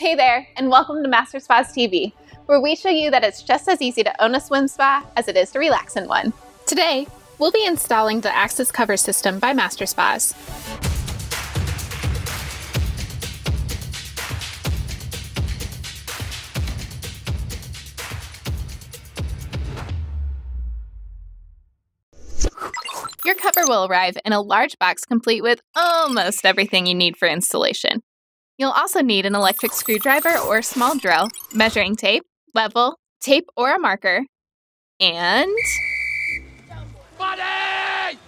Hey there, and welcome to Master Spas TV, where we show you that it's just as easy to own a swim spa as it is to relax in one. Today, we'll be installing the Axis cover system by Master Spas. Your cover will arrive in a large box complete with almost everything you need for installation. You'll also need an electric screwdriver or small drill, measuring tape, level, tape or a marker, and... Money!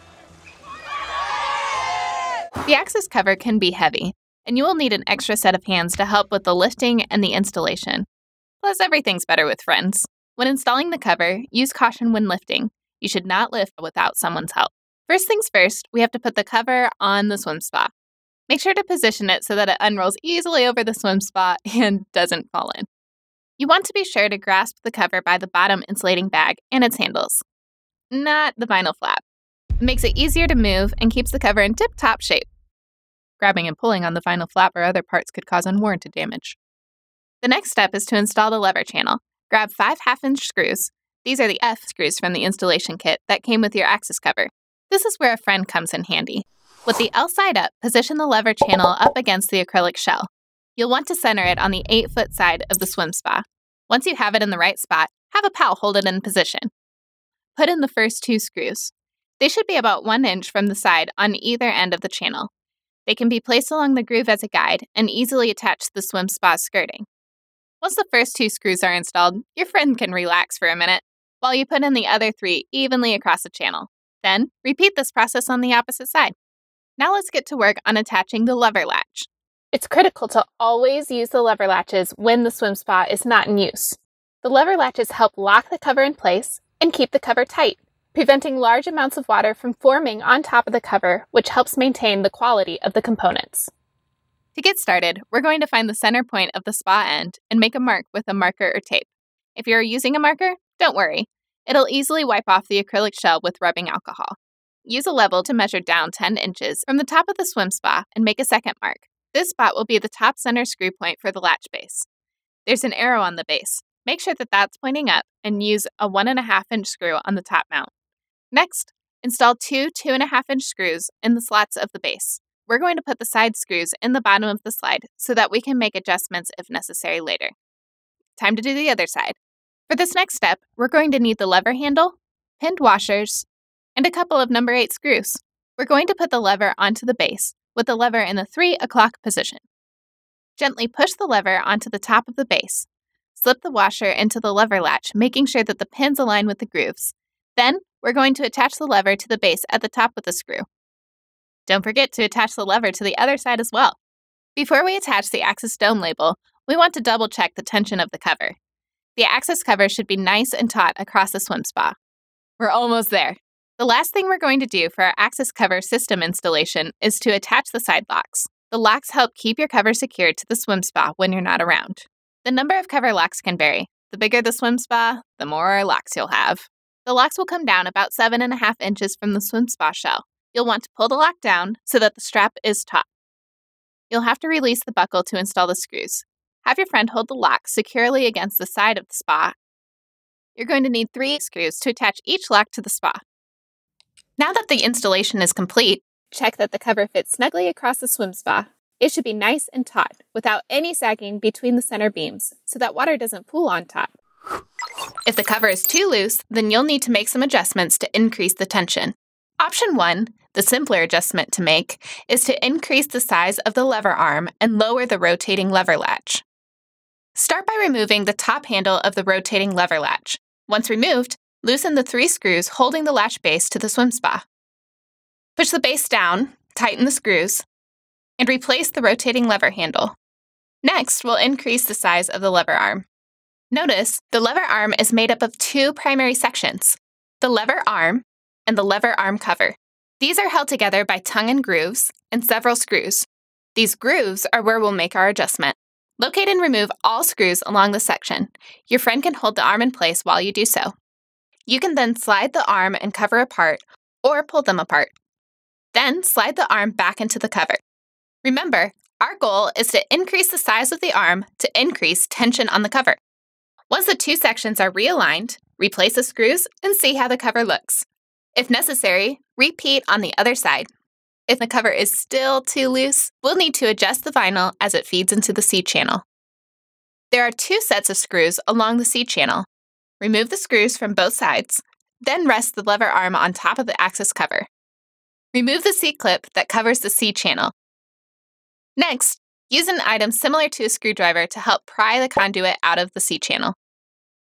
The access cover can be heavy, and you will need an extra set of hands to help with the lifting and the installation. Plus, everything's better with friends. When installing the cover, use caution when lifting. You should not lift without someone's help. First things first, we have to put the cover on the swim spot. Make sure to position it so that it unrolls easily over the swim spot and doesn't fall in. You want to be sure to grasp the cover by the bottom insulating bag and its handles, not the vinyl flap. It makes it easier to move and keeps the cover in tip top shape. Grabbing and pulling on the vinyl flap or other parts could cause unwarranted damage. The next step is to install the lever channel. Grab five half inch screws. These are the F screws from the installation kit that came with your axis cover. This is where a friend comes in handy. With the L side up, position the lever channel up against the acrylic shell. You'll want to center it on the 8 foot side of the swim spa. Once you have it in the right spot, have a pal hold it in position. Put in the first two screws. They should be about 1 inch from the side on either end of the channel. They can be placed along the groove as a guide and easily attached to the swim spa skirting. Once the first two screws are installed, your friend can relax for a minute while you put in the other three evenly across the channel. Then, repeat this process on the opposite side. Now let's get to work on attaching the lever latch. It's critical to always use the lever latches when the swim spa is not in use. The lever latches help lock the cover in place and keep the cover tight, preventing large amounts of water from forming on top of the cover, which helps maintain the quality of the components. To get started, we're going to find the center point of the spa end and make a mark with a marker or tape. If you're using a marker, don't worry. It'll easily wipe off the acrylic shell with rubbing alcohol. Use a level to measure down 10 inches from the top of the swim spa and make a second mark. This spot will be the top center screw point for the latch base. There's an arrow on the base. Make sure that that's pointing up and use a 1.5 inch screw on the top mount. Next, install two 2.5 inch screws in the slots of the base. We're going to put the side screws in the bottom of the slide so that we can make adjustments if necessary later. Time to do the other side. For this next step, we're going to need the lever handle, pinned washers, and a couple of number 8 screws. We're going to put the lever onto the base with the lever in the 3 o'clock position. Gently push the lever onto the top of the base. Slip the washer into the lever latch, making sure that the pins align with the grooves. Then, we're going to attach the lever to the base at the top with a screw. Don't forget to attach the lever to the other side as well. Before we attach the axis dome label, we want to double check the tension of the cover. The axis cover should be nice and taut across the swim spa. We're almost there. The last thing we're going to do for our axis cover system installation is to attach the side locks. The locks help keep your cover secured to the swim spa when you're not around. The number of cover locks can vary. The bigger the swim spa, the more locks you'll have. The locks will come down about 7.5 inches from the swim spa shell. You'll want to pull the lock down so that the strap is taut. You'll have to release the buckle to install the screws. Have your friend hold the lock securely against the side of the spa. You're going to need three screws to attach each lock to the spa. Now that the installation is complete, check that the cover fits snugly across the swim spa. It should be nice and taut, without any sagging between the center beams, so that water doesn't pool on top. If the cover is too loose, then you'll need to make some adjustments to increase the tension. Option 1, the simpler adjustment to make, is to increase the size of the lever arm and lower the rotating lever latch. Start by removing the top handle of the rotating lever latch. Once removed, loosen the three screws holding the latch base to the swim spa. Push the base down, tighten the screws, and replace the rotating lever handle. Next, we'll increase the size of the lever arm. Notice the lever arm is made up of two primary sections the lever arm and the lever arm cover. These are held together by tongue and grooves and several screws. These grooves are where we'll make our adjustment. Locate and remove all screws along the section. Your friend can hold the arm in place while you do so. You can then slide the arm and cover apart or pull them apart. Then slide the arm back into the cover. Remember, our goal is to increase the size of the arm to increase tension on the cover. Once the two sections are realigned, replace the screws and see how the cover looks. If necessary, repeat on the other side. If the cover is still too loose, we'll need to adjust the vinyl as it feeds into the C channel. There are two sets of screws along the C channel, Remove the screws from both sides, then rest the lever arm on top of the axis cover. Remove the C-clip that covers the C-channel. Next, use an item similar to a screwdriver to help pry the conduit out of the C-channel.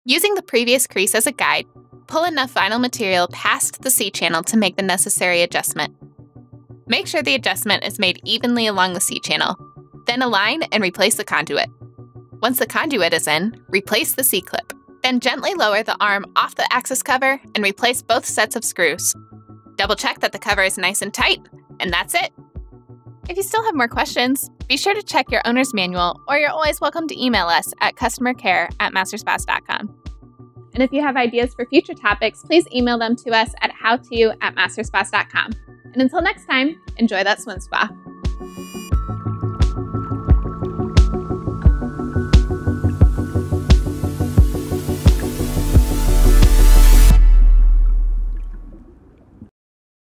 Using the previous crease as a guide, pull enough vinyl material past the C-channel to make the necessary adjustment. Make sure the adjustment is made evenly along the C-channel, then align and replace the conduit. Once the conduit is in, replace the C-clip. Then gently lower the arm off the axis cover and replace both sets of screws. Double check that the cover is nice and tight, and that's it. If you still have more questions, be sure to check your owner's manual or you're always welcome to email us at customercare at masterspass.com. And if you have ideas for future topics, please email them to us at howto at masterspass.com. And until next time, enjoy that swim spa.